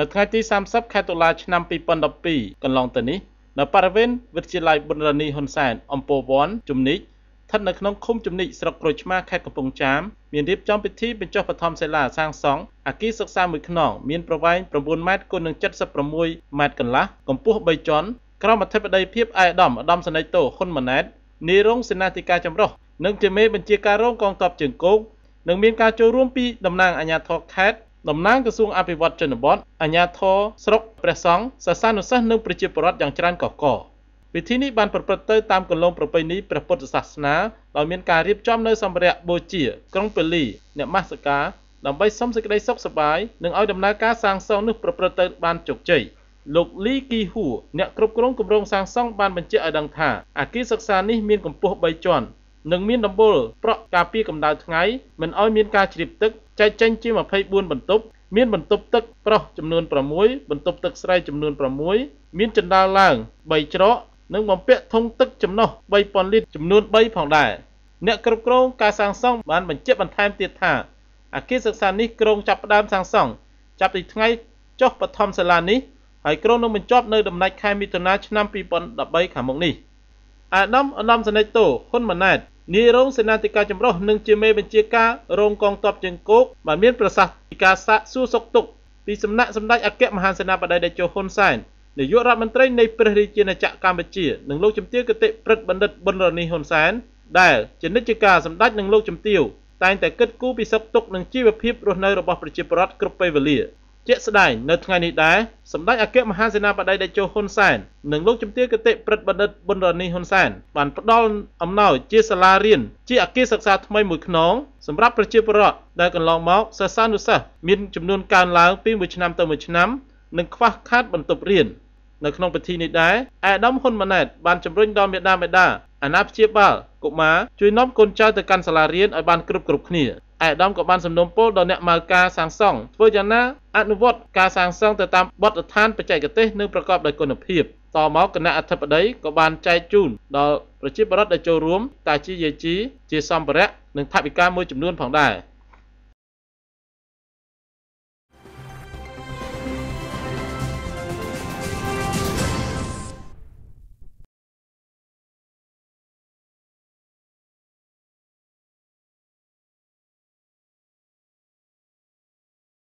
នៅថ្ងៃទី30ខែតុលាឆ្នាំ2012កន្លងទៅនេះនៅបរិវេណវិទ្យាល័យបុណ្យរនីហ៊ុនសែនអំពូវ័នជំនិចស្ថិតនៅក្នុងឃុំជំនិចស្រុកក្រូចឆ្មាខេត្តកំពង់ចាមមានរៀបចំពិធីបញ្ចុះបឋមសិលាសាងសង់អគារសិក្សាមួយខ្នងមានប្រវែង9ម៉ែត្រគុណនឹង76ម៉ែត្រកន្លះកម្ពស់3ជាន់ក្រមអធិបតីភាពអាយដាមឧត្តមសេនីយ៍តូហ៊ុនម៉ាណែតនាយរងសេនាធិការចម្រុះនិងជាមេបញ្ជាការរងកងទ័ពជើងគោកនិងមានការចូលរួមពីតំណាងអាជ្ញាធរខេត្តតំណាងក្រសួងអភិវឌ្ឍជនបទអាជ្ញាធរស្រុកព្រះសង្ឃសាសនុសិស្សនិងប្រជាពលរដ្ឋយ៉ាងច្រើនកកកពិធីនេះបានប្រព្រឹត្តទៅតាមគន្លងប្រពៃណីព្រះពុទ្ធសាសនាដោយមានការរៀបចំនៅសម្ភារៈបូជា ក្រុងពលីអ្នកមាសការដើម្បីសុំសេចក្តីសុខសប្បាយនិងឲ្យដំណើរការសាងសង់នោះប្រព្រឹត្តទៅបានជោគជ័យលោកលីគីហ៊ូអ្នកគ្រប់គ្រងគម្រោងសាងសង់បានបញ្ជាក់ឲ្យដឹងថាអគារសិក្សានេះមានកម្ពស់3ជាន់និងមានដំបូលប្រក់ការពារកម្ដៅថ្ងៃមិនឲ្យមានការជ្រាបទឹកចែកចេញជា24បន្ទប់មានបន្ទប់ទឹកប្រុសចំនួន6បន្ទប់ទឹកស្រីចំនួន6មានជណ្ដាលឡើង3ច្រកនិងបំពាក់ធុងទឹកចំណុះ3000លីត្រចំនួន3ផងដែរអ្នកគ្រប់គ្រងការសាងសង់បានបញ្ជាក់បន្ថែមទៀតថាអគារសិក្សានេះក្រុងចាប់ផ្ដើមសាងសង់ចាប់ពីថ្ងៃចុះបឋមសាលានេះហើយក្រុងនឹងបញ្ចប់នៅដំណាច់ខែមិថុនាឆ្នាំ2013ខាងមុខនេះអាដាមអដាមសណេតូហ៊ុនម៉ាណែតនាយរងសេនាធិការចម្រុះនិងជាមេបញ្ជាការរងកងទ័ពជើងគោកបានមានប្រសាសន៍ពីការសាកសួរសុខទុក្ខពីសំណាក់សម្ដេចអគ្គមហាសេនាបតីតេជោហ៊ុនសែននាយករដ្ឋមន្ត្រីនៃព្រះរាជាណាចក្រកម្ពុជានិងលោកជំទាវគតិព្រឹទ្ធបណ្ឌិតប៊ុនរនីហ៊ុនសែនដែលជានិច្ចការសម្ដេចនិងលោកជំទាវតែងតែគិតគូរពីសុខទុក្ខនិងជីវភាពរស់នៅរបស់ប្រជាពលរដ្ឋគ្រប់ពេលវេលាជាក់ស្ដែងនៅថ្ងៃនេះដែរសម្ដេចអគ្គមហាសេនាបតីតេជោហ៊ុនសែននិងលោកជំទាវគតិប្រិទ្ធបណ្ឌិតប៊ុនរ៉ានីហ៊ុនសែនបានផ្ដល់អំណោយជាសាលារៀនជាអគ្គសិក្សាថ្មីមួយខ្នង សម្រាប់ប្រជាពលរដ្ឋដែលកន្លងមកសិស្សានុសិស្សមានចំនួនកើនឡើងពីមួយឆ្នាំទៅមួយឆ្នាំនិងខ្វះខាតបន្ទប់រៀន នៅក្នុងពិធីនេះដែរអាដាមហ៊ុនម៉ាណែតបានជំរុញដល់មេដាមេដាអាណាព្យាបាលកុមារជួយនាំកូនចៅទៅកាន់សាលារៀនឲ្យបានគ្រប់គ្រប់គ្នាឯអាដាមក៏បានសំណូមពរដល់អ្នកមើលការសាងសង់ធ្វើយ៉ាងណា អនុវត្តការសាងសង់ទៅតាមបទដ្ឋានបច្ចេកទេសនិងប្រកបដោយគុណភាពតមកគណៈអធិបតីក៏បានចែកជូន ដល់ប្រជាពលរដ្ឋដែលចូលរួម តាជាយាយជីជាសម្ភារៈនិងថវិកាមួយចំនួនផងដែរ។